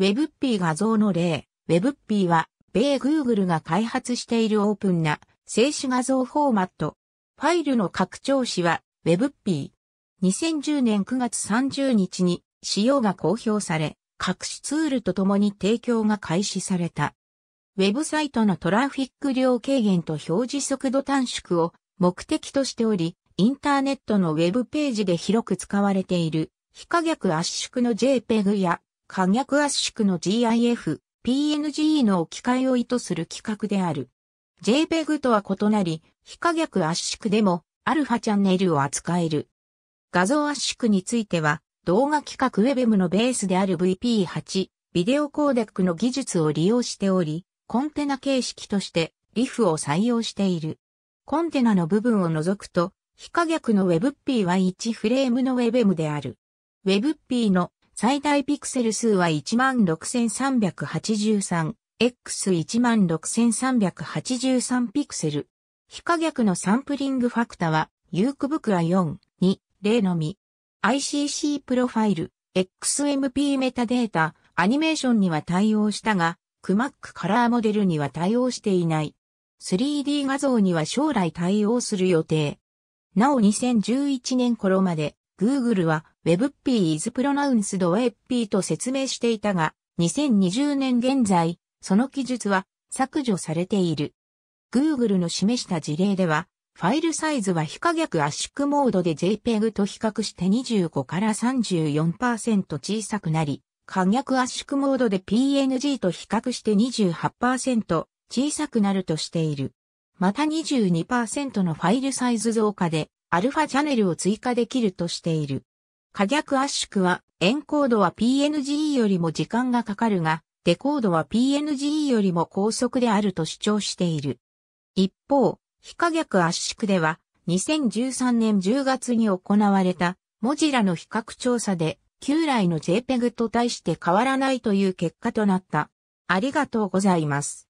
WebP 画像の例、WebP は、米 Google が開発しているオープンな静止画像フォーマット。ファイルの拡張子は WebP。2010年9月30日に使用が公表され、各種ツールとともに提供が開始された。ウェブサイトのトラフィック量軽減と表示速度短縮を目的としており、インターネットのウェブページで広く使われている非可逆圧縮の JPEG や可逆圧縮の GIF、PNG の置き換えを意図する規格である。JPEG とは異なり、非可逆圧縮でも、アルファチャンネルを扱える。画像圧縮については、動画規格 WebM のベースである VP8、ビデオコーデックの技術を利用しており、コンテナ形式としてリフを採用している。コンテナの部分を除くと、非可逆の WebP は1フレームの WebM である。WebP の最大ピクセル数は 16,383x16,383 ピクセル。非可逆のサンプリングファクタは、ユークブクア4、2、0のみ。ICC プロファイル、XMP メタデータ、アニメーションには対応したが、クマックカラーモデルには対応していない。3D 画像には将来対応する予定。なお2011年頃まで Google は WebP is pronounced WebP と説明していたが、2020年現在、その記述は削除されている。Google の示した事例では、ファイルサイズは非可逆圧縮モードで JPEG と比較して25から34%小さくなり、可逆圧縮モードで PNG と比較して28%小さくなるとしている。また22%のファイルサイズ増加でアルファチャネルを追加できるとしている。可逆圧縮は、エンコードは PNG よりも時間がかかるが、デコードは PNG よりも高速であると主張している。一方、非可逆圧縮では、2013年10月に行われた、モジラの比較調査で、旧来の JPEG と対して変わらないという結果となった。ありがとうございます。